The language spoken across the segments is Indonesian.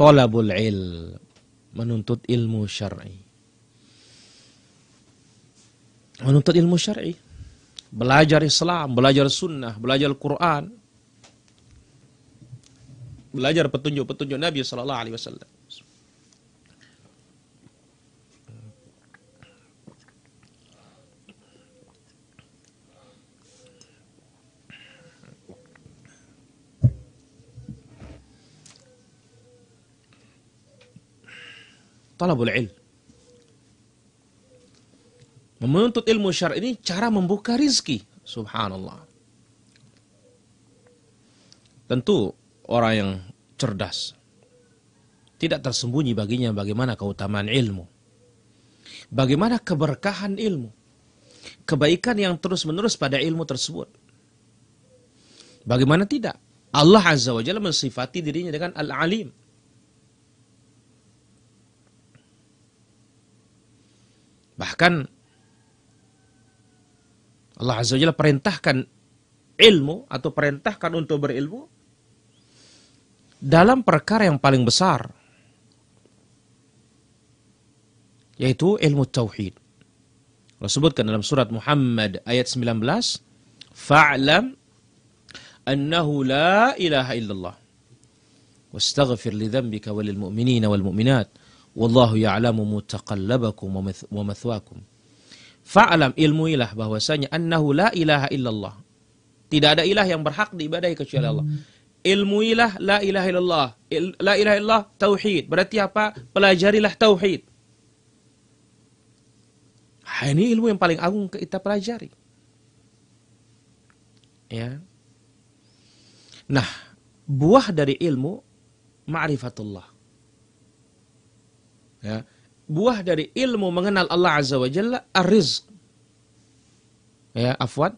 tolabul il menuntut ilmu syar'i. Menuntut ilmu syar'i, belajar Islam, belajar sunnah, belajar Quran, belajar petunjuk-petunjuk Nabi Sallallahu Alaihi Wasallam. talabul ilm. Menuntut ilmu syar ini cara membuka rizki. Subhanallah. Tentu orang yang cerdas. Tidak tersembunyi baginya bagaimana keutamaan ilmu. Bagaimana keberkahan ilmu. Kebaikan yang terus-menerus pada ilmu tersebut. Bagaimana tidak? Allah Azza wa Jalla mensifati dirinya dengan Al-Alim. Bahkan Allah Azza wa Jalla perintahkan ilmu atau perintahkan untuk berilmu dalam perkara yang paling besar yaitu ilmu tauhid. Allah sebutkan dalam surat Muhammad ayat 19, fa'lam annahu la ilaha illallah واستغفر لذنبك وللمؤمنين والمؤمنات Wallahu ya'lamu mutaqallabakum wa mathwakum. Fa'lam ilmuilah bahwasanya annahu la ilaha illallah. Tidak ada ilah yang berhak diibadahi kecuali Allah. Hmm. Ilmuilah la ilaha illallah. Il, la ilaha illallah tauhid. Berarti apa? Pelajarilah tauhid. Ini ilmu yang paling agung kita pelajari. Ya. Nah, buah dari ilmu ma'rifatullah. Ya. Buah dari ilmu mengenal Allah Azza wa Jalla ar-rizq. Ya, afwan.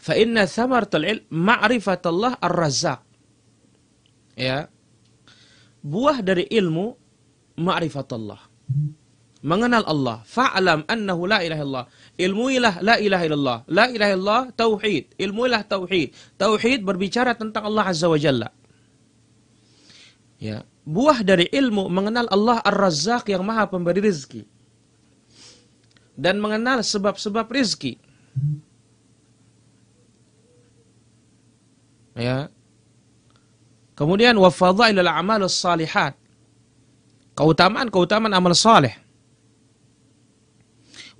Fa inna thamaratul ilm ma'rifatullah ar-razzaq. Ya. Buah dari ilmu ma'rifatullah. Mengenal Allah. Fa'lam annahu la ilaha illallah. Ilmuilah la ilaha illallah. La ilaha illallah tauhid. Ilmuilah tauhid. Tauhid berbicara tentang Allah Azza wa Jalla. Ya, buah dari ilmu mengenal Allah Ar-Razzaq yang Maha Pemberi Rizki dan mengenal sebab-sebab rizki. Ya. Kemudian wa fadhailul a'mal salihat. Keutamaan-keutamaan amal saleh.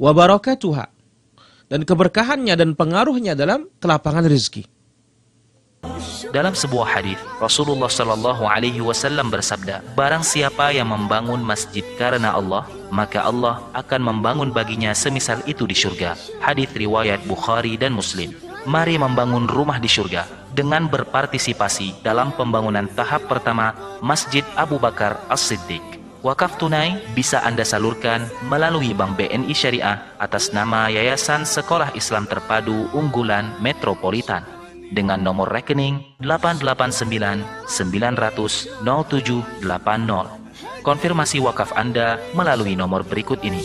Wa barakatuha. Dan keberkahannya dan pengaruhnya dalam kelapangan rizki. Dalam sebuah hadis, Rasulullah Shallallahu Alaihi Wasallam bersabda, "Barang siapa yang membangun masjid karena Allah, maka Allah akan membangun baginya semisal itu di surga." Hadis riwayat Bukhari dan Muslim. Mari membangun rumah di surga dengan berpartisipasi dalam pembangunan tahap pertama Masjid Abu Bakar As-Siddiq. Wakaf tunai bisa Anda salurkan melalui Bank BNI Syariah atas nama Yayasan Sekolah Islam Terpadu Unggulan Metropolitan dengan nomor rekening 889 900 0780. Konfirmasi wakaf Anda melalui nomor berikut ini.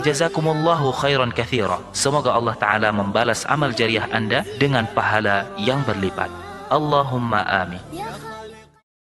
Jazakumullahu khairan kathira. Semoga Allah Ta'ala membalas amal jariah Anda dengan pahala yang berlipat. Allahumma amin.